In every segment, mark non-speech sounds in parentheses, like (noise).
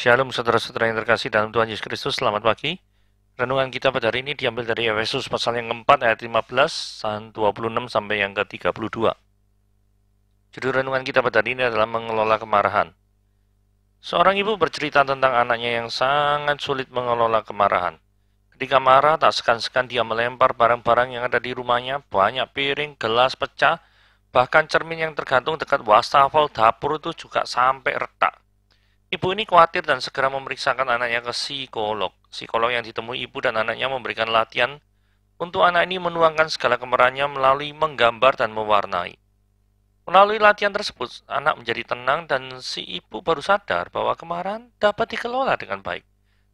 Shalom saudara-saudara yang terkasih dalam Tuhan Yesus Kristus, selamat pagi. Renungan kita pada hari ini diambil dari Efesus pasal yang keempat ayat 15, 26 sampai yang ke-32. Judul renungan kita pada hari ini adalah mengelola kemarahan. Seorang ibu bercerita tentang anaknya yang sangat sulit mengelola kemarahan. Ketika marah, tak sekan-sekan dia melempar barang-barang yang ada di rumahnya, banyak piring, gelas pecah, bahkan cermin yang tergantung dekat wastafel dapur itu juga sampai retak. Ibu ini khawatir dan segera memeriksakan anaknya ke psikolog. Psikolog yang ditemui ibu dan anaknya memberikan latihan untuk anak ini menuangkan segala kemarahannya melalui menggambar dan mewarnai. Melalui latihan tersebut, anak menjadi tenang dan si ibu baru sadar bahwa kemarahan dapat dikelola dengan baik,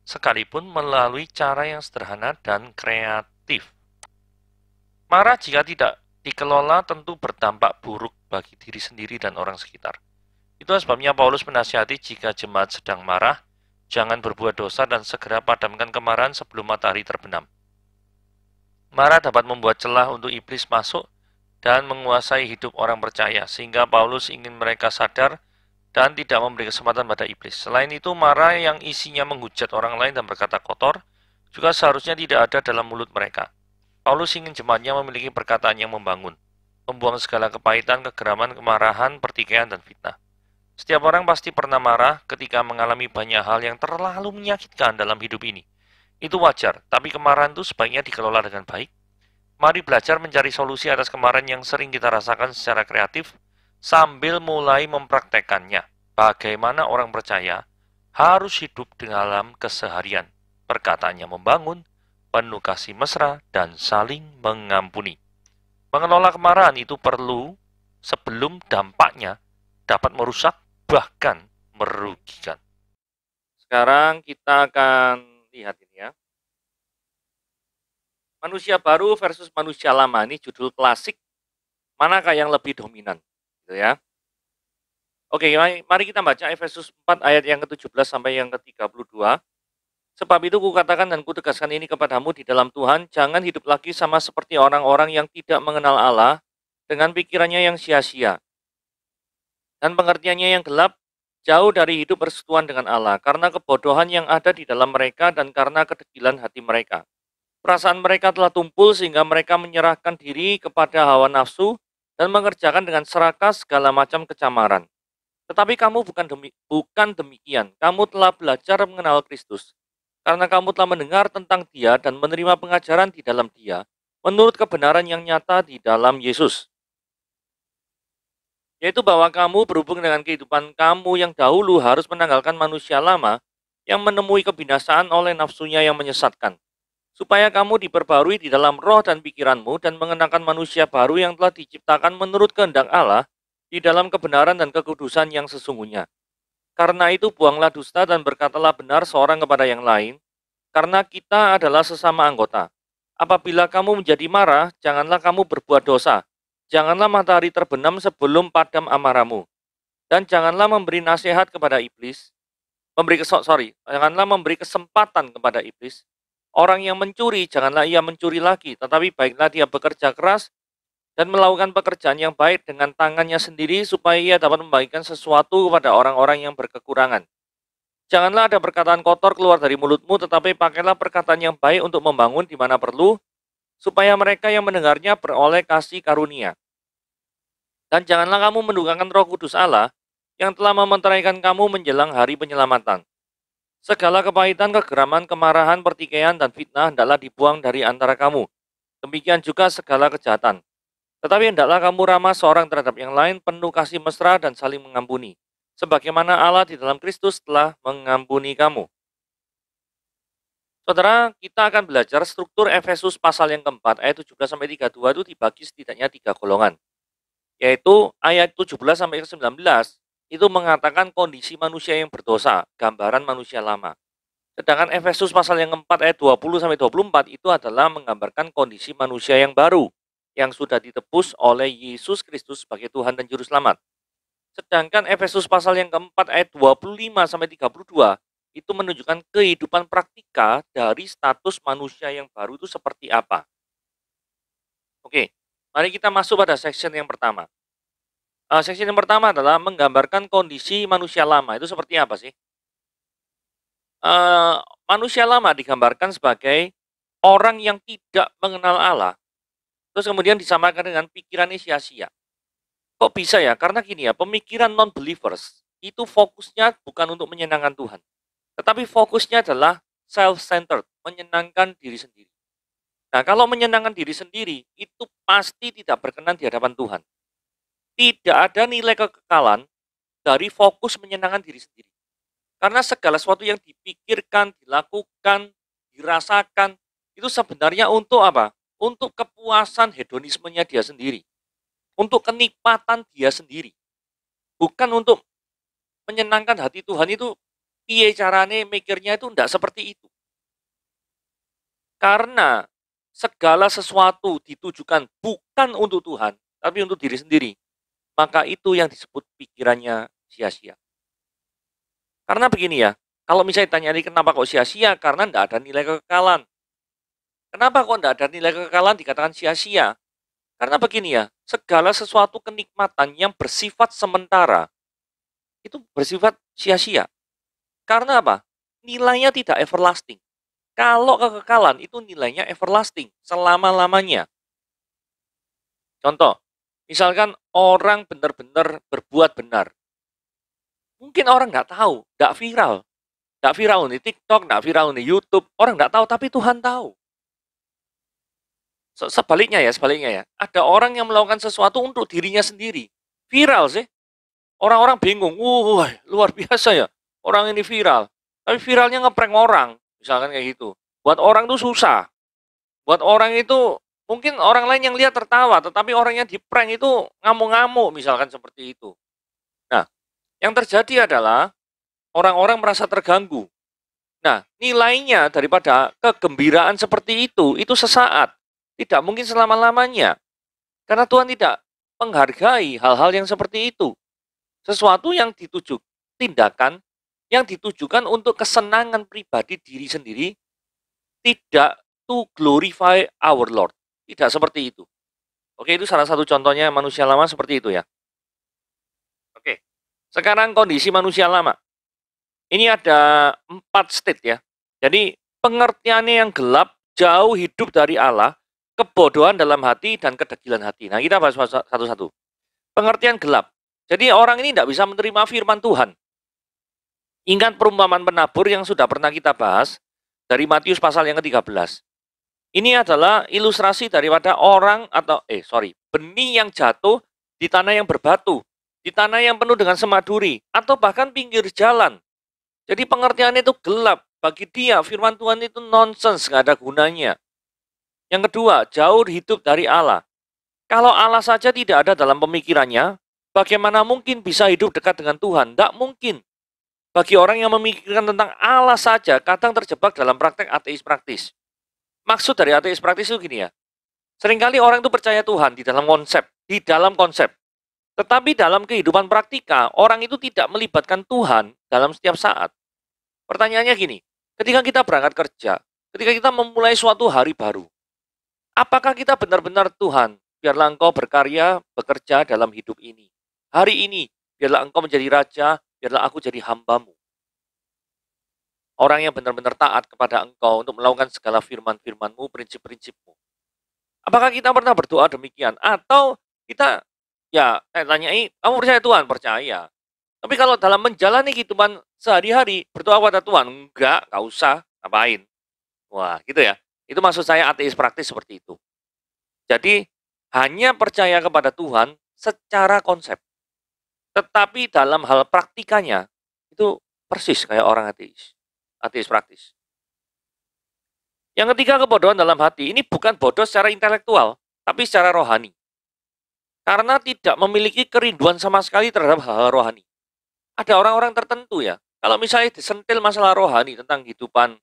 sekalipun melalui cara yang sederhana dan kreatif. Marah jika tidak dikelola tentu berdampak buruk bagi diri sendiri dan orang sekitar. Itulah sebabnya Paulus menasihati jika jemaat sedang marah, jangan berbuat dosa dan segera padamkan kemarahan sebelum matahari terbenam. Marah dapat membuat celah untuk iblis masuk dan menguasai hidup orang percaya, sehingga Paulus ingin mereka sadar dan tidak memberi kesempatan pada iblis. Selain itu, marah yang isinya menghujat orang lain dan berkata kotor juga seharusnya tidak ada dalam mulut mereka. Paulus ingin jemaatnya memiliki perkataan yang membangun, membuang segala kepahitan, kegeraman, kemarahan, pertikaian, dan fitnah. Setiap orang pasti pernah marah ketika mengalami banyak hal yang terlalu menyakitkan dalam hidup ini. Itu wajar, tapi kemarahan itu sebaiknya dikelola dengan baik. Mari belajar mencari solusi atas kemarahan yang sering kita rasakan secara kreatif sambil mulai mempraktekannya. Bagaimana orang percaya harus hidup dalam keseharian. Perkataannya membangun, penuh kasih mesra, dan saling mengampuni. Mengelola kemarahan itu perlu sebelum dampaknya dapat merusak bahkan merugikan. Sekarang kita akan lihat ini ya. Manusia baru versus manusia lama ini judul klasik. Manakah yang lebih dominan? Gitu ya. Oke, mari kita baca Efesus 4 ayat yang ke-17 sampai yang ke-32. Sebab itu kukatakan dan kutegaskan ini kepadamu di dalam Tuhan, jangan hidup lagi sama seperti orang-orang yang tidak mengenal Allah dengan pikirannya yang sia-sia dan pengertiannya yang gelap jauh dari hidup persetuan dengan Allah karena kebodohan yang ada di dalam mereka dan karena kedegilan hati mereka. Perasaan mereka telah tumpul sehingga mereka menyerahkan diri kepada hawa nafsu dan mengerjakan dengan serakah segala macam kecamaran. Tetapi kamu bukan demi, bukan demikian. Kamu telah belajar mengenal Kristus. Karena kamu telah mendengar tentang Dia dan menerima pengajaran di dalam Dia menurut kebenaran yang nyata di dalam Yesus yaitu bahwa kamu berhubung dengan kehidupan kamu yang dahulu harus menanggalkan manusia lama yang menemui kebinasaan oleh nafsunya yang menyesatkan, supaya kamu diperbarui di dalam roh dan pikiranmu dan mengenakan manusia baru yang telah diciptakan menurut kehendak Allah di dalam kebenaran dan kekudusan yang sesungguhnya. Karena itu buanglah dusta dan berkatalah benar seorang kepada yang lain, karena kita adalah sesama anggota. Apabila kamu menjadi marah, janganlah kamu berbuat dosa, Janganlah matahari terbenam sebelum padam amarahmu. Dan janganlah memberi nasihat kepada iblis, memberi kesok, sorry, janganlah memberi kesempatan kepada iblis. Orang yang mencuri, janganlah ia mencuri lagi, tetapi baiklah dia bekerja keras dan melakukan pekerjaan yang baik dengan tangannya sendiri supaya ia dapat membagikan sesuatu kepada orang-orang yang berkekurangan. Janganlah ada perkataan kotor keluar dari mulutmu, tetapi pakailah perkataan yang baik untuk membangun di mana perlu, supaya mereka yang mendengarnya beroleh kasih karunia. Dan janganlah kamu mendukakan roh kudus Allah yang telah mementeraikan kamu menjelang hari penyelamatan. Segala kepahitan, kegeraman, kemarahan, pertikaian, dan fitnah hendaklah dibuang dari antara kamu. Demikian juga segala kejahatan. Tetapi hendaklah kamu ramah seorang terhadap yang lain, penuh kasih mesra dan saling mengampuni. Sebagaimana Allah di dalam Kristus telah mengampuni kamu. Saudara, kita akan belajar struktur Efesus pasal yang keempat, ayat 17 sampai 32 itu dibagi setidaknya tiga golongan. Yaitu ayat 17 sampai 19 itu mengatakan kondisi manusia yang berdosa, gambaran manusia lama. Sedangkan Efesus pasal yang keempat ayat 20 sampai 24 itu adalah menggambarkan kondisi manusia yang baru yang sudah ditebus oleh Yesus Kristus sebagai Tuhan dan juru selamat. Sedangkan Efesus pasal yang keempat ayat 25 sampai 32 itu menunjukkan kehidupan praktika dari status manusia yang baru itu seperti apa. Oke, mari kita masuk pada section yang pertama. Uh, section yang pertama adalah menggambarkan kondisi manusia lama itu seperti apa sih? Uh, manusia lama digambarkan sebagai orang yang tidak mengenal Allah, terus kemudian disamakan dengan pikiran sia-sia. Kok bisa ya? Karena gini ya, pemikiran non-believers itu fokusnya bukan untuk menyenangkan Tuhan tetapi fokusnya adalah self-centered, menyenangkan diri sendiri. Nah, kalau menyenangkan diri sendiri, itu pasti tidak berkenan di hadapan Tuhan. Tidak ada nilai kekekalan dari fokus menyenangkan diri sendiri. Karena segala sesuatu yang dipikirkan, dilakukan, dirasakan, itu sebenarnya untuk apa? Untuk kepuasan hedonismenya dia sendiri. Untuk kenikmatan dia sendiri. Bukan untuk menyenangkan hati Tuhan itu piye carane mikirnya itu tidak seperti itu. Karena segala sesuatu ditujukan bukan untuk Tuhan, tapi untuk diri sendiri. Maka itu yang disebut pikirannya sia-sia. Karena begini ya, kalau misalnya ditanya ini kenapa kok sia-sia? Karena tidak ada nilai kekekalan. Kenapa kok tidak ada nilai kekekalan dikatakan sia-sia? Karena begini ya, segala sesuatu kenikmatan yang bersifat sementara itu bersifat sia-sia. Karena apa? Nilainya tidak everlasting. Kalau kekekalan itu nilainya everlasting selama-lamanya. Contoh, misalkan orang benar-benar berbuat benar. Mungkin orang nggak tahu, nggak viral. Nggak viral di TikTok, nggak viral di YouTube. Orang nggak tahu, tapi Tuhan tahu. Sebaliknya ya, sebaliknya ya. Ada orang yang melakukan sesuatu untuk dirinya sendiri. Viral sih. Orang-orang bingung. Wah, luar biasa ya orang ini viral. Tapi viralnya ngeprank orang, misalkan kayak gitu. Buat orang tuh susah. Buat orang itu mungkin orang lain yang lihat tertawa, tetapi orangnya di prank itu ngamuk-ngamuk misalkan seperti itu. Nah, yang terjadi adalah orang-orang merasa terganggu. Nah, nilainya daripada kegembiraan seperti itu, itu sesaat. Tidak mungkin selama-lamanya. Karena Tuhan tidak menghargai hal-hal yang seperti itu. Sesuatu yang ditujuk tindakan yang ditujukan untuk kesenangan pribadi diri sendiri, tidak to glorify our Lord. Tidak seperti itu. Oke, itu salah satu contohnya manusia lama seperti itu ya. Oke, sekarang kondisi manusia lama. Ini ada empat state ya. Jadi pengertiannya yang gelap, jauh hidup dari Allah, kebodohan dalam hati, dan kedegilan hati. Nah, kita bahas satu-satu. Pengertian gelap. Jadi orang ini tidak bisa menerima firman Tuhan. Ingat perumpamaan penabur yang sudah pernah kita bahas dari Matius pasal yang ke-13. Ini adalah ilustrasi daripada orang atau eh sorry, benih yang jatuh di tanah yang berbatu, di tanah yang penuh dengan semaduri, atau bahkan pinggir jalan. Jadi pengertiannya itu gelap. Bagi dia, firman Tuhan itu nonsens, nggak ada gunanya. Yang kedua, jauh hidup dari Allah. Kalau Allah saja tidak ada dalam pemikirannya, bagaimana mungkin bisa hidup dekat dengan Tuhan? Tidak mungkin. Bagi orang yang memikirkan tentang Allah saja, kadang terjebak dalam praktek ateis praktis. Maksud dari ateis praktis itu gini ya. Seringkali orang itu percaya Tuhan di dalam konsep, di dalam konsep. Tetapi dalam kehidupan praktika, orang itu tidak melibatkan Tuhan dalam setiap saat. Pertanyaannya gini, ketika kita berangkat kerja, ketika kita memulai suatu hari baru, apakah kita benar-benar Tuhan? Biarlah engkau berkarya, bekerja dalam hidup ini. Hari ini, biarlah engkau menjadi raja, biarlah aku jadi hambamu orang yang benar-benar taat kepada engkau untuk melakukan segala firman-firmanmu, prinsip-prinsipmu. Apakah kita pernah berdoa demikian? Atau kita, ya, eh, tanyai, kamu percaya Tuhan? Percaya. Tapi kalau dalam menjalani kehidupan sehari-hari, berdoa kepada Tuhan? Enggak, enggak usah, ngapain. Wah, gitu ya. Itu maksud saya ateis praktis seperti itu. Jadi, hanya percaya kepada Tuhan secara konsep. Tetapi dalam hal praktikanya, itu persis kayak orang ateis ateis praktis. Yang ketiga, kebodohan dalam hati. Ini bukan bodoh secara intelektual, tapi secara rohani. Karena tidak memiliki kerinduan sama sekali terhadap hal-hal rohani. Ada orang-orang tertentu ya, kalau misalnya disentil masalah rohani tentang kehidupan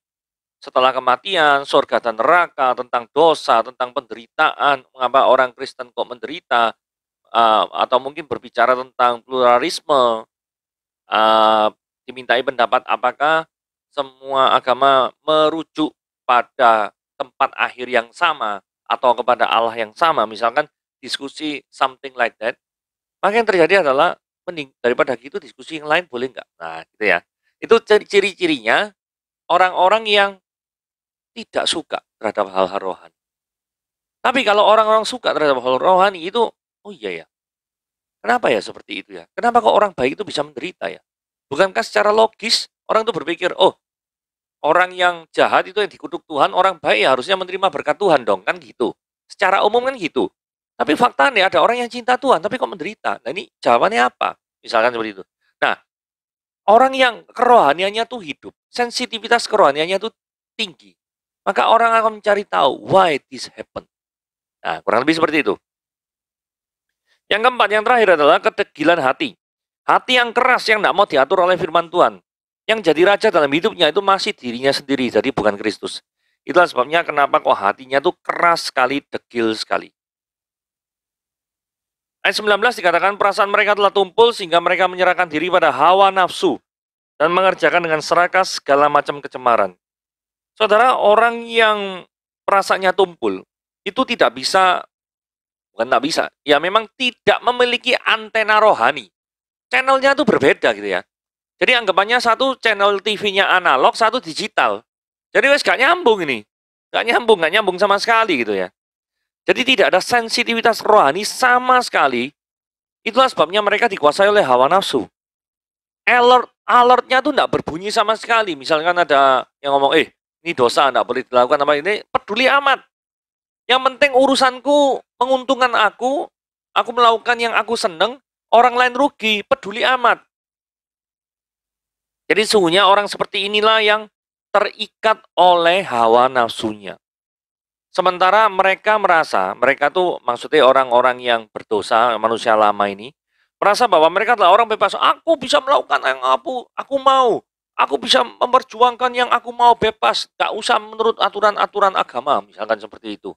setelah kematian, surga dan neraka, tentang dosa, tentang penderitaan, mengapa orang Kristen kok menderita, eh, atau mungkin berbicara tentang pluralisme, eh, dimintai pendapat apakah semua agama merujuk pada tempat akhir yang sama atau kepada Allah yang sama, misalkan diskusi something like that, maka yang terjadi adalah mending daripada gitu diskusi yang lain boleh nggak? Nah, gitu ya. Itu ciri-cirinya orang-orang yang tidak suka terhadap hal-hal rohani. Tapi kalau orang-orang suka terhadap hal hal rohani itu, oh iya ya, Kenapa ya seperti itu ya? Kenapa kok orang baik itu bisa menderita ya? Bukankah secara logis Orang itu berpikir, oh orang yang jahat itu yang dikutuk Tuhan, orang baik ya harusnya menerima berkat Tuhan dong, kan gitu. Secara umum kan gitu. Tapi faktanya ada orang yang cinta Tuhan, tapi kok menderita. Nah ini jawabannya apa? Misalkan seperti itu. Nah, orang yang kerohaniannya tuh hidup, sensitivitas kerohaniannya tuh tinggi. Maka orang akan mencari tahu why this happen. Nah, kurang lebih seperti itu. Yang keempat, yang terakhir adalah ketegilan hati. Hati yang keras yang tidak mau diatur oleh firman Tuhan. Yang jadi raja dalam hidupnya itu masih dirinya sendiri, jadi bukan Kristus. Itulah sebabnya kenapa kok hatinya itu keras sekali, degil sekali. Ayat 19 dikatakan perasaan mereka telah tumpul sehingga mereka menyerahkan diri pada hawa nafsu dan mengerjakan dengan serakah segala macam kecemaran. Saudara, orang yang perasaannya tumpul itu tidak bisa, bukan tidak bisa, ya memang tidak memiliki antena rohani. Channelnya itu berbeda gitu ya. Jadi anggapannya satu channel TV-nya analog, satu digital. Jadi wes gak nyambung ini. Gak nyambung, gak nyambung sama sekali gitu ya. Jadi tidak ada sensitivitas rohani sama sekali. Itulah sebabnya mereka dikuasai oleh hawa nafsu. Alert, alertnya tuh tidak berbunyi sama sekali. Misalkan ada yang ngomong, eh ini dosa tidak boleh dilakukan apa ini, peduli amat. Yang penting urusanku menguntungkan aku, aku melakukan yang aku seneng, orang lain rugi, peduli amat. Jadi sungguhnya orang seperti inilah yang terikat oleh hawa nafsunya. Sementara mereka merasa, mereka tuh maksudnya orang-orang yang berdosa, manusia lama ini, merasa bahwa mereka adalah orang bebas. Aku bisa melakukan yang aku, aku mau. Aku bisa memperjuangkan yang aku mau bebas. Gak usah menurut aturan-aturan agama, misalkan seperti itu.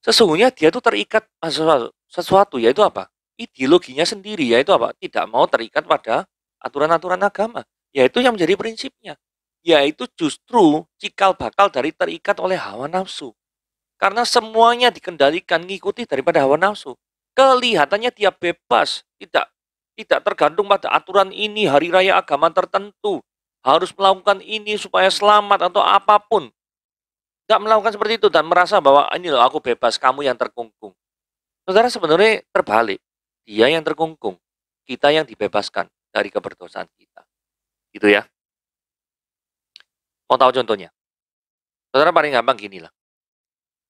Sesungguhnya dia tuh terikat ah, sesuatu, sesuatu yaitu apa? Ideologinya sendiri, yaitu apa? Tidak mau terikat pada aturan-aturan agama. Yaitu yang menjadi prinsipnya. Yaitu justru cikal bakal dari terikat oleh hawa nafsu. Karena semuanya dikendalikan, mengikuti daripada hawa nafsu. Kelihatannya dia bebas, tidak tidak tergantung pada aturan ini, hari raya agama tertentu, harus melakukan ini supaya selamat atau apapun. Tidak melakukan seperti itu dan merasa bahwa ini loh aku bebas, kamu yang terkungkung. Saudara sebenarnya terbalik, dia yang terkungkung, kita yang dibebaskan dari keberdosaan kita. Gitu ya. Mau tahu contohnya? Saudara paling gampang gini lah.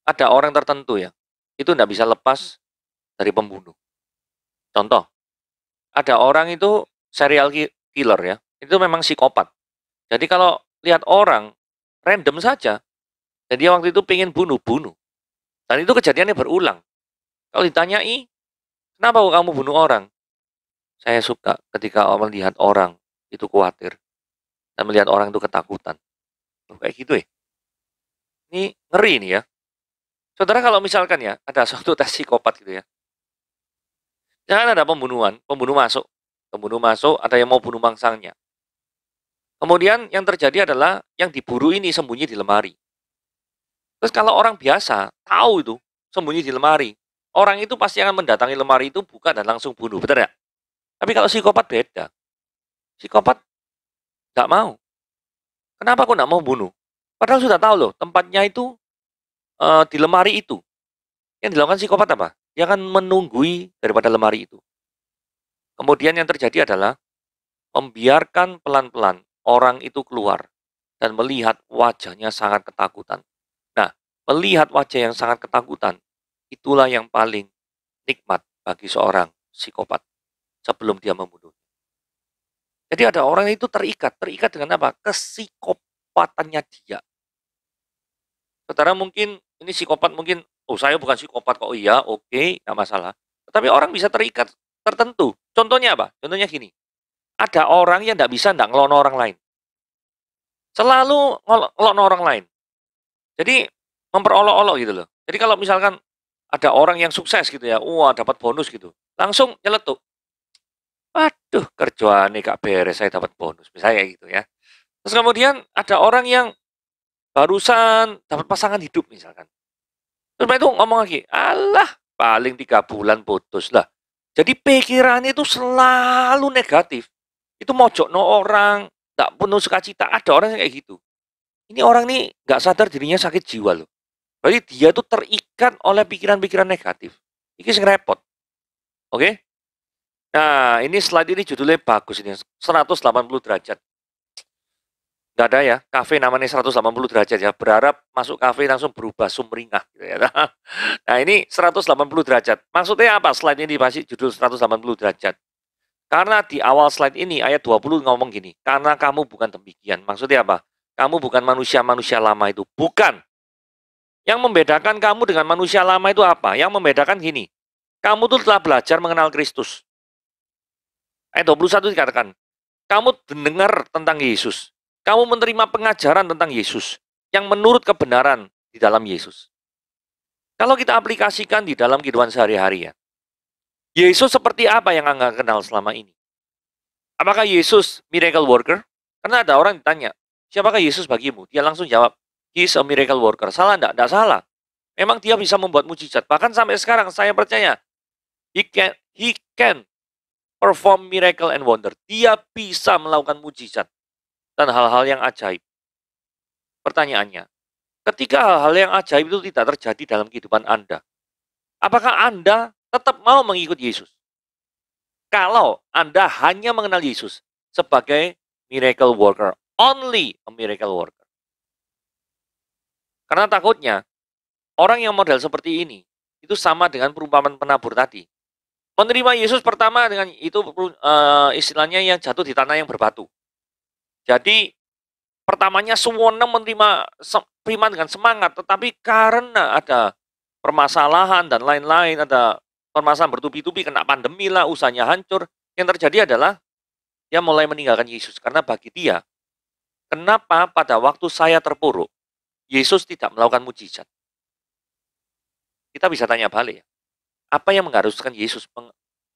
Ada orang tertentu ya, itu tidak bisa lepas dari pembunuh. Contoh, ada orang itu serial killer ya, itu memang psikopat. Jadi kalau lihat orang random saja, dan dia waktu itu pengen bunuh-bunuh. Dan itu kejadiannya berulang. Kalau ditanyai, kenapa kamu bunuh orang? Saya suka ketika melihat orang itu khawatir dan melihat orang itu ketakutan. Loh, kayak gitu ya. Ini ngeri ini ya. Saudara kalau misalkan ya, ada suatu tes psikopat gitu ya. Jangan ada pembunuhan, pembunuh masuk. Pembunuh masuk, ada yang mau bunuh mangsangnya. Kemudian yang terjadi adalah yang diburu ini sembunyi di lemari. Terus kalau orang biasa tahu itu sembunyi di lemari, orang itu pasti akan mendatangi lemari itu buka dan langsung bunuh, betul ya? Tapi kalau psikopat beda. Psikopat nggak mau. Kenapa kok nggak mau bunuh? Padahal sudah tahu loh, tempatnya itu e, di lemari itu. Yang dilakukan psikopat apa? Dia akan menunggui daripada lemari itu. Kemudian yang terjadi adalah membiarkan pelan-pelan orang itu keluar dan melihat wajahnya sangat ketakutan. Nah, melihat wajah yang sangat ketakutan, itulah yang paling nikmat bagi seorang psikopat sebelum dia membunuh. Jadi ada orang itu terikat, terikat dengan apa? Kesikopatannya dia. Saudara mungkin ini psikopat mungkin, oh saya bukan psikopat kok, oh, iya oke, okay, nggak masalah. Tetapi orang bisa terikat tertentu. Contohnya apa? Contohnya gini, ada orang yang tidak bisa nggak ngelono orang lain. Selalu ngelono orang lain. Jadi memperolok-olok gitu loh. Jadi kalau misalkan ada orang yang sukses gitu ya, wah dapat bonus gitu, langsung nyeletuk. Waduh, kerjaan nih gak beres, saya dapat bonus. Misalnya kayak gitu ya. Terus kemudian ada orang yang barusan dapat pasangan hidup misalkan. Terus itu ngomong lagi, Allah paling tiga bulan putus lah. Jadi pikirannya itu selalu negatif. Itu mojok no orang, tak penuh sukacita. Ada orang yang kayak gitu. Ini orang nih nggak sadar dirinya sakit jiwa loh. Berarti dia tuh terikat oleh pikiran-pikiran negatif. Ini sing repot. Oke? Okay? Nah, ini slide ini judulnya bagus ini. 180 derajat. Nggak ada ya, kafe namanya 180 derajat ya. Berharap masuk kafe langsung berubah sumringah gitu ya. (laughs) Nah, ini 180 derajat. Maksudnya apa slide ini dibahas judul 180 derajat? Karena di awal slide ini ayat 20 ngomong gini, karena kamu bukan demikian. Maksudnya apa? Kamu bukan manusia-manusia lama itu. Bukan. Yang membedakan kamu dengan manusia lama itu apa? Yang membedakan gini, kamu tuh telah belajar mengenal Kristus. Ayat 21 dikatakan, kamu mendengar tentang Yesus. Kamu menerima pengajaran tentang Yesus yang menurut kebenaran di dalam Yesus. Kalau kita aplikasikan di dalam kehidupan sehari-hari ya, Yesus seperti apa yang enggak kenal selama ini? Apakah Yesus miracle worker? Karena ada orang yang ditanya, siapakah Yesus bagimu? Dia langsung jawab, He is a miracle worker. Salah enggak? Enggak salah. Memang dia bisa membuat mujizat. Bahkan sampai sekarang saya percaya, He can, he can perform miracle and wonder. Dia bisa melakukan mujizat dan hal-hal yang ajaib. Pertanyaannya, ketika hal-hal yang ajaib itu tidak terjadi dalam kehidupan Anda, apakah Anda tetap mau mengikuti Yesus? Kalau Anda hanya mengenal Yesus sebagai miracle worker, only a miracle worker. Karena takutnya, orang yang model seperti ini, itu sama dengan perumpamaan penabur tadi. Menerima Yesus pertama dengan itu uh, istilahnya yang jatuh di tanah yang berbatu. Jadi pertamanya Suwono menerima Priman dengan semangat, tetapi karena ada permasalahan dan lain-lain, ada permasalahan bertubi-tubi, kena pandemi lah, usahanya hancur. Yang terjadi adalah dia mulai meninggalkan Yesus. Karena bagi dia, kenapa pada waktu saya terpuruk, Yesus tidak melakukan mujizat? Kita bisa tanya balik ya apa yang mengharuskan Yesus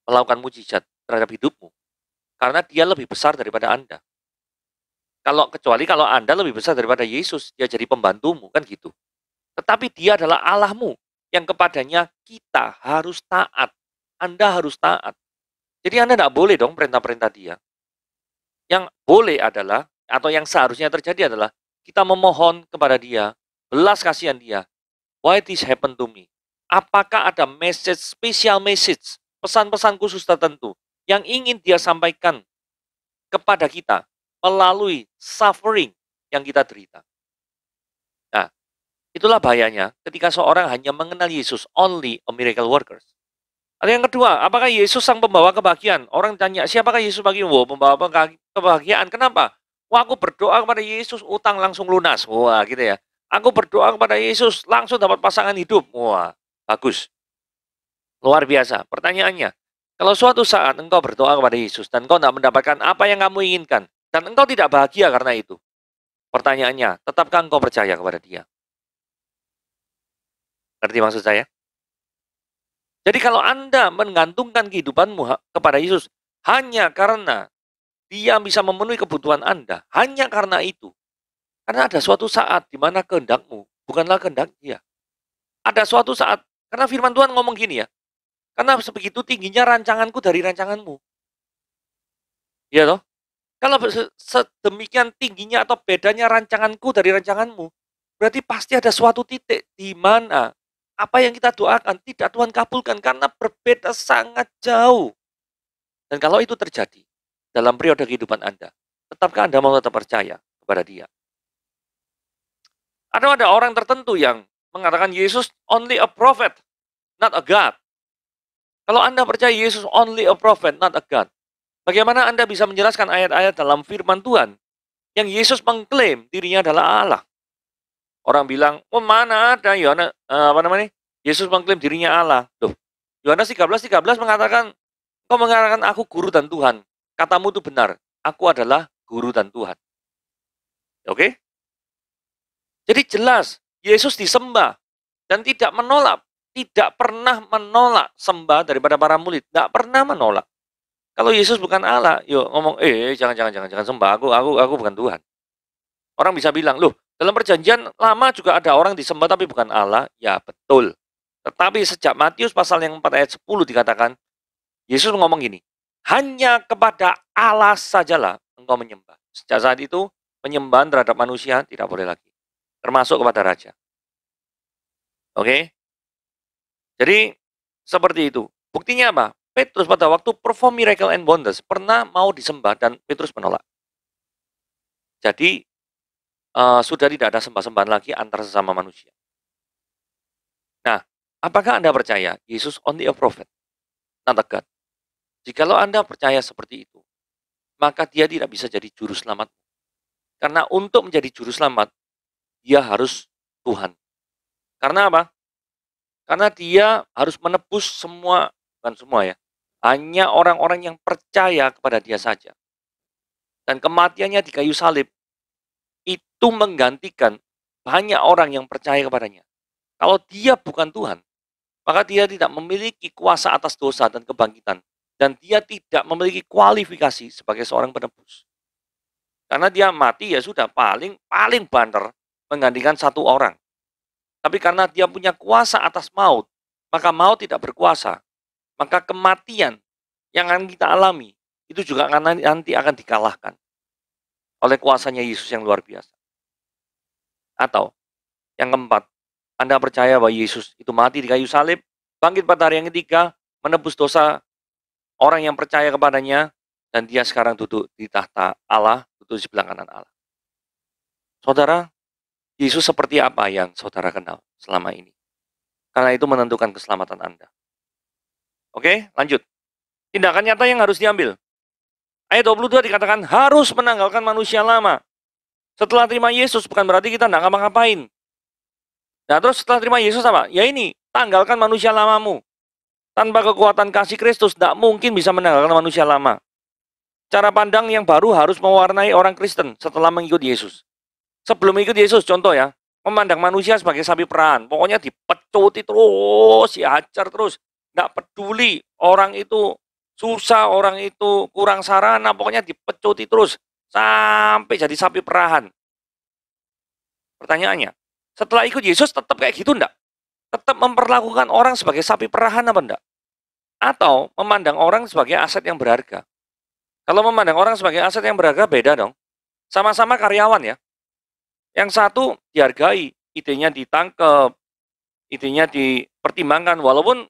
melakukan mujizat terhadap hidupmu? Karena dia lebih besar daripada Anda. Kalau kecuali kalau Anda lebih besar daripada Yesus, dia jadi pembantumu, kan gitu. Tetapi dia adalah Allahmu yang kepadanya kita harus taat. Anda harus taat. Jadi Anda tidak boleh dong perintah-perintah dia. Yang boleh adalah, atau yang seharusnya terjadi adalah, kita memohon kepada dia, belas kasihan dia. Why this happened to me? apakah ada message, special message, pesan-pesan khusus tertentu yang ingin dia sampaikan kepada kita melalui suffering yang kita derita. Nah, itulah bahayanya ketika seorang hanya mengenal Yesus, only a miracle workers. Ada yang kedua, apakah Yesus sang pembawa kebahagiaan? Orang tanya, siapakah Yesus bagi? Wow, pembawa kebahagiaan. Kenapa? Wah, aku berdoa kepada Yesus, utang langsung lunas. Wah, gitu ya. Aku berdoa kepada Yesus, langsung dapat pasangan hidup. Wah, Bagus. Luar biasa. Pertanyaannya, kalau suatu saat engkau berdoa kepada Yesus dan engkau tidak mendapatkan apa yang kamu inginkan dan engkau tidak bahagia karena itu, pertanyaannya, tetapkah engkau percaya kepada dia? Ngerti maksud saya? Jadi kalau Anda menggantungkan kehidupanmu kepada Yesus hanya karena dia bisa memenuhi kebutuhan Anda, hanya karena itu. Karena ada suatu saat di mana kehendakmu bukanlah kehendak dia. Ada suatu saat karena firman Tuhan ngomong gini ya. Karena sebegitu tingginya rancanganku dari rancanganmu. Iya toh? Kalau sedemikian tingginya atau bedanya rancanganku dari rancanganmu, berarti pasti ada suatu titik di mana apa yang kita doakan tidak Tuhan kabulkan karena berbeda sangat jauh. Dan kalau itu terjadi dalam periode kehidupan Anda, tetapkah Anda mau tetap percaya kepada Dia? Ada ada orang tertentu yang mengatakan Yesus only a prophet, not a God. Kalau Anda percaya Yesus only a prophet, not a God, bagaimana Anda bisa menjelaskan ayat-ayat dalam firman Tuhan yang Yesus mengklaim dirinya adalah Allah? Orang bilang, oh mana ada Yohanes, eh, apa namanya? Yesus mengklaim dirinya Allah. Tuh, Yohanes 13, 13 mengatakan, kau mengatakan aku guru dan Tuhan. Katamu itu benar, aku adalah guru dan Tuhan. Oke? Okay? Jadi jelas, Yesus disembah dan tidak menolak, tidak pernah menolak sembah daripada para murid, tidak pernah menolak. Kalau Yesus bukan Allah, yuk ngomong, eh jangan jangan jangan jangan sembah aku, aku aku bukan Tuhan. Orang bisa bilang, loh dalam perjanjian lama juga ada orang disembah tapi bukan Allah, ya betul. Tetapi sejak Matius pasal yang 4 ayat 10 dikatakan, Yesus ngomong gini, hanya kepada Allah sajalah engkau menyembah. Sejak saat itu, penyembahan terhadap manusia tidak boleh lagi termasuk kepada raja. Oke? Jadi seperti itu. Buktinya apa? Petrus pada waktu perform miracle and wonders pernah mau disembah dan Petrus menolak. Jadi uh, sudah tidak ada sembah-sembahan lagi antar sesama manusia. Nah, apakah Anda percaya Yesus only a prophet? Not a God. Jikalau Anda percaya seperti itu, maka dia tidak bisa jadi juru selamat. Karena untuk menjadi juru selamat, dia harus Tuhan. Karena apa? Karena dia harus menebus semua, bukan semua ya, hanya orang-orang yang percaya kepada dia saja. Dan kematiannya di kayu salib itu menggantikan banyak orang yang percaya kepadanya. Kalau dia bukan Tuhan, maka dia tidak memiliki kuasa atas dosa dan kebangkitan. Dan dia tidak memiliki kualifikasi sebagai seorang penebus. Karena dia mati ya sudah paling paling banter menggantikan satu orang. Tapi karena dia punya kuasa atas maut, maka maut tidak berkuasa. Maka kematian yang akan kita alami itu juga akan nanti akan dikalahkan oleh kuasanya Yesus yang luar biasa. Atau yang keempat, Anda percaya bahwa Yesus itu mati di kayu salib, bangkit pada hari yang ketiga, menebus dosa orang yang percaya kepadanya, dan dia sekarang duduk di tahta Allah, duduk di sebelah kanan Allah. Saudara, Yesus seperti apa yang saudara kenal selama ini. Karena itu menentukan keselamatan Anda. Oke, lanjut. Tindakan nyata yang harus diambil. Ayat 22 dikatakan harus menanggalkan manusia lama. Setelah terima Yesus bukan berarti kita tidak ngapa-ngapain. Nah terus setelah terima Yesus apa? Ya ini, tanggalkan manusia lamamu. Tanpa kekuatan kasih Kristus, tidak mungkin bisa menanggalkan manusia lama. Cara pandang yang baru harus mewarnai orang Kristen setelah mengikuti Yesus. Sebelum ikut Yesus, contoh ya, memandang manusia sebagai sapi perahan. Pokoknya dipecuti terus, dihajar terus. Tidak peduli orang itu susah, orang itu kurang sarana, pokoknya dipecuti terus. Sampai jadi sapi perahan. Pertanyaannya, setelah ikut Yesus tetap kayak gitu enggak? Tetap memperlakukan orang sebagai sapi perahan apa enggak? Atau memandang orang sebagai aset yang berharga? Kalau memandang orang sebagai aset yang berharga beda dong. Sama-sama karyawan ya. Yang satu dihargai, idenya ditangkap, idenya dipertimbangkan walaupun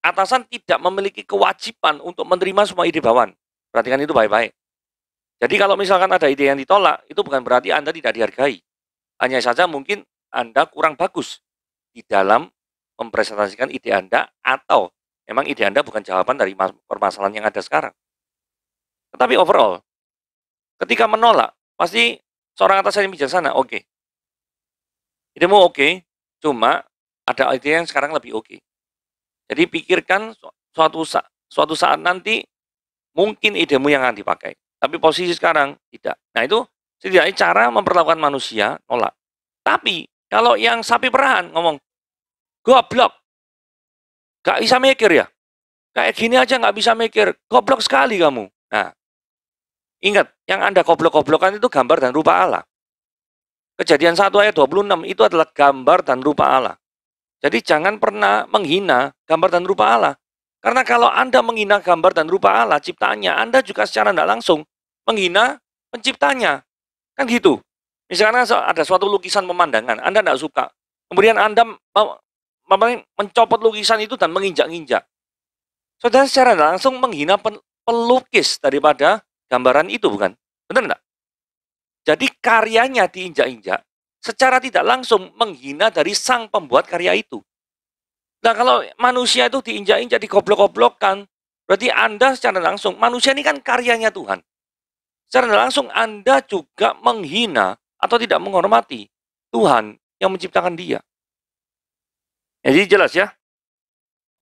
atasan tidak memiliki kewajiban untuk menerima semua ide bawahan. Perhatikan itu baik-baik. Jadi kalau misalkan ada ide yang ditolak, itu bukan berarti Anda tidak dihargai. Hanya saja mungkin Anda kurang bagus di dalam mempresentasikan ide Anda atau memang ide Anda bukan jawaban dari permasalahan yang ada sekarang. Tetapi overall, ketika menolak, pasti Seorang atasan yang bijaksana, oke. Okay. Idemu oke, okay, cuma ada ide yang sekarang lebih oke. Okay. Jadi pikirkan suatu saat, suatu saat nanti mungkin idemu yang akan dipakai. Tapi posisi sekarang tidak. Nah itu setidaknya cara memperlakukan manusia nolak. Tapi kalau yang sapi perahan ngomong, goblok, gak bisa mikir ya? Kayak gini aja gak bisa mikir, goblok sekali kamu. Nah, Ingat, yang Anda goblok-goblokan itu gambar dan rupa Allah. Kejadian 1 ayat 26 itu adalah gambar dan rupa Allah. Jadi jangan pernah menghina gambar dan rupa Allah. Karena kalau Anda menghina gambar dan rupa Allah, ciptaannya, Anda juga secara tidak langsung menghina penciptanya. Kan gitu. Misalnya ada suatu lukisan pemandangan, Anda tidak suka. Kemudian Anda mencopot lukisan itu dan menginjak-injak. Saudara secara tidak langsung menghina pelukis daripada gambaran itu bukan? Benar enggak? Jadi karyanya diinjak-injak secara tidak langsung menghina dari sang pembuat karya itu. Nah kalau manusia itu diinjak-injak, dikoblok goblokkan berarti Anda secara langsung, manusia ini kan karyanya Tuhan. Secara langsung Anda juga menghina atau tidak menghormati Tuhan yang menciptakan dia. Jadi jelas ya.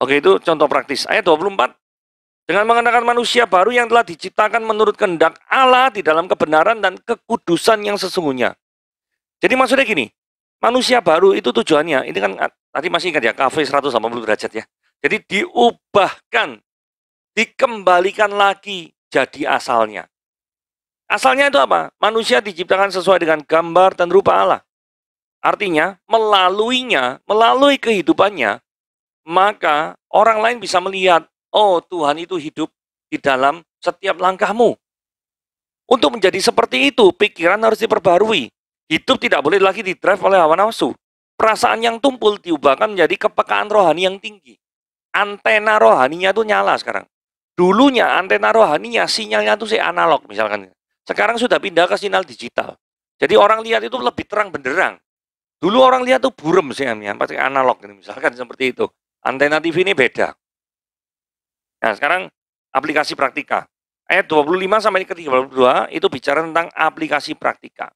Oke itu contoh praktis. Ayat 24, dengan mengenakan manusia baru yang telah diciptakan menurut kehendak Allah di dalam kebenaran dan kekudusan yang sesungguhnya. Jadi maksudnya gini, manusia baru itu tujuannya, ini kan tadi masih ingat ya, kafe 180 derajat ya. Jadi diubahkan, dikembalikan lagi jadi asalnya. Asalnya itu apa? Manusia diciptakan sesuai dengan gambar dan rupa Allah. Artinya, melaluinya, melalui kehidupannya, maka orang lain bisa melihat Oh, Tuhan itu hidup di dalam setiap langkahmu. Untuk menjadi seperti itu, pikiran harus diperbarui. Hidup tidak boleh lagi didrive oleh hawa nafsu. Perasaan yang tumpul diubahkan menjadi kepekaan rohani yang tinggi. Antena rohaninya itu nyala sekarang. Dulunya antena rohaninya sinyalnya itu si analog misalkan. Sekarang sudah pindah ke sinyal digital. Jadi orang lihat itu lebih terang benderang. Dulu orang lihat tuh burem sih, pasti analog gitu misalkan seperti itu. Antena TV ini beda. Nah, sekarang aplikasi praktika. Ayat 25 sampai ke 32 itu bicara tentang aplikasi praktika.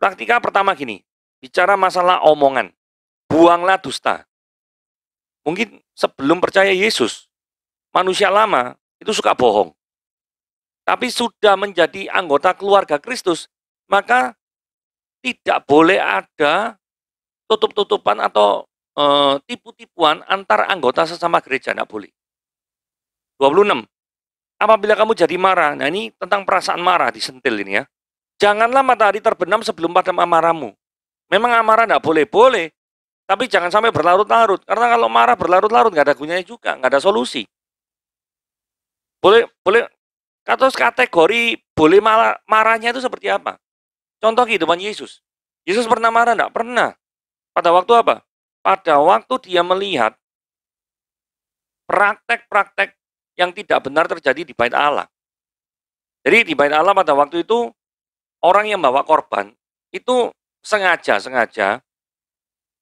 Praktika pertama gini, bicara masalah omongan. Buanglah dusta. Mungkin sebelum percaya Yesus, manusia lama itu suka bohong. Tapi sudah menjadi anggota keluarga Kristus, maka tidak boleh ada tutup-tutupan atau e, tipu-tipuan antar anggota sesama gereja, tidak boleh. 26. Apabila kamu jadi marah, nah ini tentang perasaan marah disentil ini ya. Janganlah matahari terbenam sebelum padam amarahmu. Memang amarah tidak boleh-boleh, tapi jangan sampai berlarut-larut. Karena kalau marah berlarut-larut nggak ada gunanya juga, nggak ada solusi. Boleh, boleh. Kata kategori boleh marah, marahnya itu seperti apa? Contoh kehidupan Yesus. Yesus pernah marah? Tidak pernah. Pada waktu apa? Pada waktu dia melihat praktek-praktek yang tidak benar terjadi di bait Allah. Jadi di bait Allah pada waktu itu orang yang bawa korban itu sengaja sengaja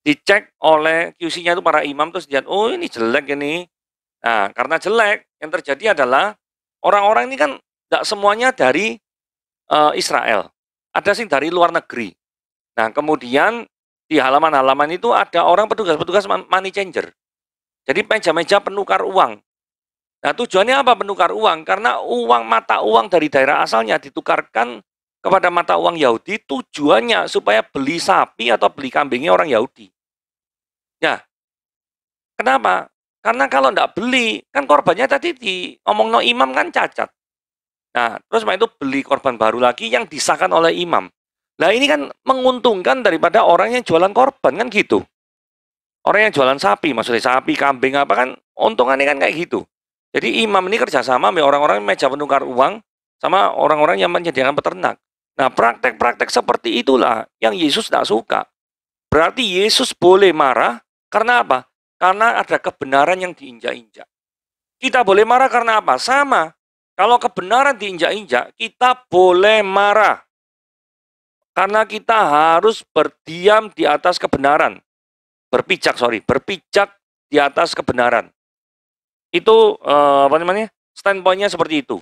dicek oleh QC-nya itu para imam terus lihat oh ini jelek ini. Nah, karena jelek yang terjadi adalah orang-orang ini kan tidak semuanya dari uh, Israel. Ada sih dari luar negeri. Nah, kemudian di halaman-halaman itu ada orang petugas-petugas money changer. Jadi meja-meja penukar uang. Nah tujuannya apa menukar uang? Karena uang mata uang dari daerah asalnya ditukarkan kepada mata uang Yahudi tujuannya supaya beli sapi atau beli kambingnya orang Yahudi. Ya, kenapa? Karena kalau tidak beli, kan korbannya tadi di omong no imam kan cacat. Nah, terus itu beli korban baru lagi yang disahkan oleh imam. Nah ini kan menguntungkan daripada orang yang jualan korban kan gitu. Orang yang jualan sapi, maksudnya sapi, kambing apa kan, untungannya kan kayak gitu. Jadi imam ini kerjasama orang-orang meja penukar uang sama orang-orang yang menyediakan peternak. Nah praktek-praktek seperti itulah yang Yesus tidak suka. Berarti Yesus boleh marah karena apa? Karena ada kebenaran yang diinjak-injak. Kita boleh marah karena apa? Sama. Kalau kebenaran diinjak-injak, kita boleh marah. Karena kita harus berdiam di atas kebenaran. Berpijak, sorry. Berpijak di atas kebenaran. Itu uh, apa namanya? Standpointnya seperti itu.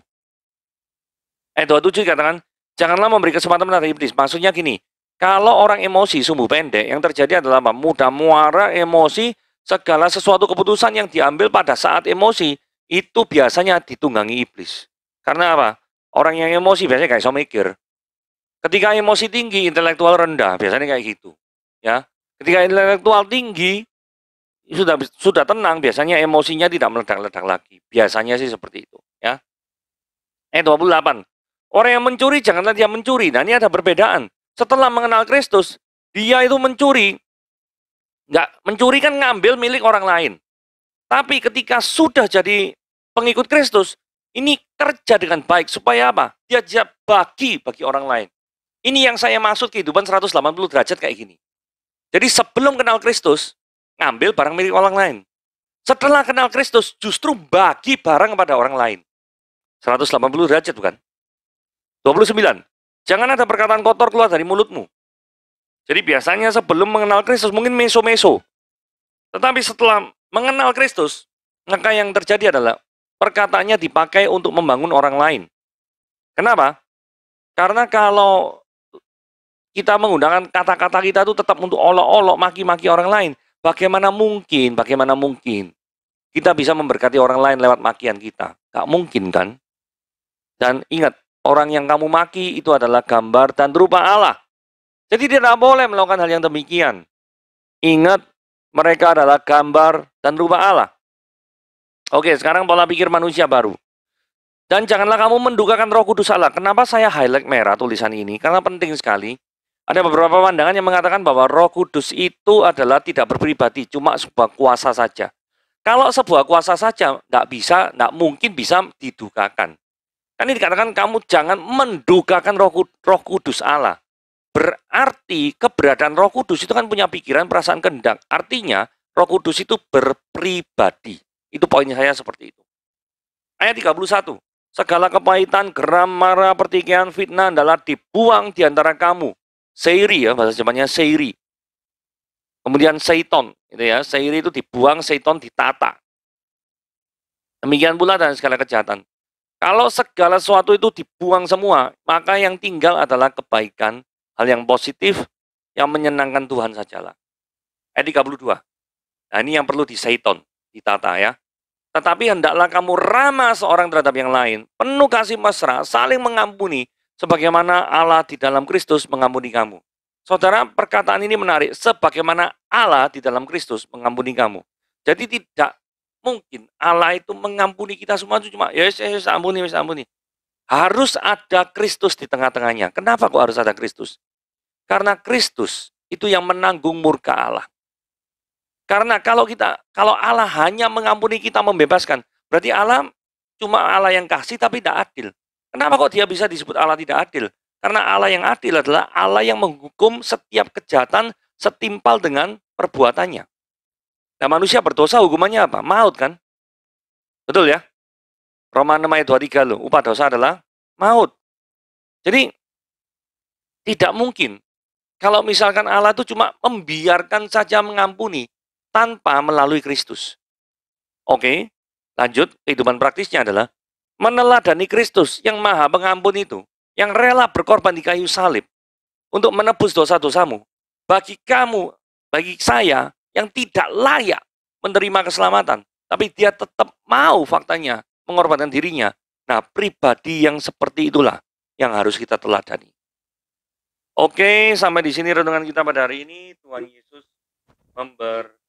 eh dua tujuh katakan janganlah memberi kesempatan pada iblis. Maksudnya gini, kalau orang emosi sumbu pendek, yang terjadi adalah apa? Mudah muara emosi, segala sesuatu keputusan yang diambil pada saat emosi, itu biasanya ditunggangi iblis. Karena apa? Orang yang emosi biasanya kayak bisa mikir. Ketika emosi tinggi, intelektual rendah, biasanya kayak gitu. Ya, ketika intelektual tinggi, sudah sudah tenang biasanya emosinya tidak meledak-ledak lagi. Biasanya sih seperti itu, ya. Ayat 28. Orang yang mencuri janganlah dia mencuri. Nah, ini ada perbedaan. Setelah mengenal Kristus, dia itu mencuri. nggak mencuri kan ngambil milik orang lain. Tapi ketika sudah jadi pengikut Kristus, ini kerja dengan baik supaya apa? Dia siap bagi bagi orang lain. Ini yang saya maksud kehidupan 180 derajat kayak gini. Jadi sebelum kenal Kristus, ngambil barang milik orang lain. Setelah kenal Kristus, justru bagi barang kepada orang lain. 180 derajat bukan? 29. Jangan ada perkataan kotor keluar dari mulutmu. Jadi biasanya sebelum mengenal Kristus mungkin meso-meso. Tetapi setelah mengenal Kristus, maka yang terjadi adalah perkataannya dipakai untuk membangun orang lain. Kenapa? Karena kalau kita menggunakan kata-kata kita itu tetap untuk olok-olok, maki-maki orang lain, Bagaimana mungkin, bagaimana mungkin kita bisa memberkati orang lain lewat makian kita? Gak mungkin kan? Dan ingat, orang yang kamu maki itu adalah gambar dan rupa Allah. Jadi tidak boleh melakukan hal yang demikian. Ingat, mereka adalah gambar dan rupa Allah. Oke, sekarang pola pikir manusia baru. Dan janganlah kamu mendukakan roh kudus Allah. Kenapa saya highlight merah tulisan ini? Karena penting sekali. Ada beberapa pandangan yang mengatakan bahwa Roh Kudus itu adalah tidak berpribadi, cuma sebuah kuasa saja. Kalau sebuah kuasa saja, tidak bisa, tidak mungkin bisa didukakan. Kan ini dikatakan kamu jangan mendukakan roh, roh Kudus Allah. Berarti keberadaan Roh Kudus itu kan punya pikiran, perasaan, kendang. Artinya Roh Kudus itu berpribadi. Itu poinnya saya seperti itu. Ayat 31. Segala kepahitan, geram, marah, pertikaian, fitnah adalah dibuang di antara kamu Seiri ya bahasa Jepangnya seiri. Kemudian seiton gitu ya. Seiri itu dibuang, seiton ditata. Demikian pula dan segala kejahatan. Kalau segala sesuatu itu dibuang semua, maka yang tinggal adalah kebaikan, hal yang positif, yang menyenangkan Tuhan sajalah. Ayat 32. Nah ini yang perlu disaiton, ditata ya. Tetapi hendaklah kamu ramah seorang terhadap yang lain, penuh kasih mesra, saling mengampuni, sebagaimana Allah di dalam Kristus mengampuni kamu. Saudara, perkataan ini menarik. Sebagaimana Allah di dalam Kristus mengampuni kamu. Jadi tidak mungkin Allah itu mengampuni kita semua itu cuma, ya saya ampuni, saya ampuni. Harus ada Kristus di tengah-tengahnya. Kenapa kok harus ada Kristus? Karena Kristus itu yang menanggung murka Allah. Karena kalau kita, kalau Allah hanya mengampuni kita membebaskan, berarti Allah cuma Allah yang kasih tapi tidak adil. Kenapa kok dia bisa disebut Allah tidak adil? Karena Allah yang adil adalah Allah yang menghukum setiap kejahatan setimpal dengan perbuatannya. Nah manusia berdosa hukumannya apa? Maut kan? Betul ya? Roma 6 ayat 23 loh. Upah dosa adalah maut. Jadi tidak mungkin kalau misalkan Allah itu cuma membiarkan saja mengampuni tanpa melalui Kristus. Oke, lanjut kehidupan praktisnya adalah meneladani Kristus yang maha pengampun itu, yang rela berkorban di kayu salib untuk menebus dosa-dosamu. Bagi kamu, bagi saya yang tidak layak menerima keselamatan, tapi dia tetap mau faktanya mengorbankan dirinya. Nah, pribadi yang seperti itulah yang harus kita teladani. Oke, sampai di sini renungan kita pada hari ini. Tuhan Yesus memberkati.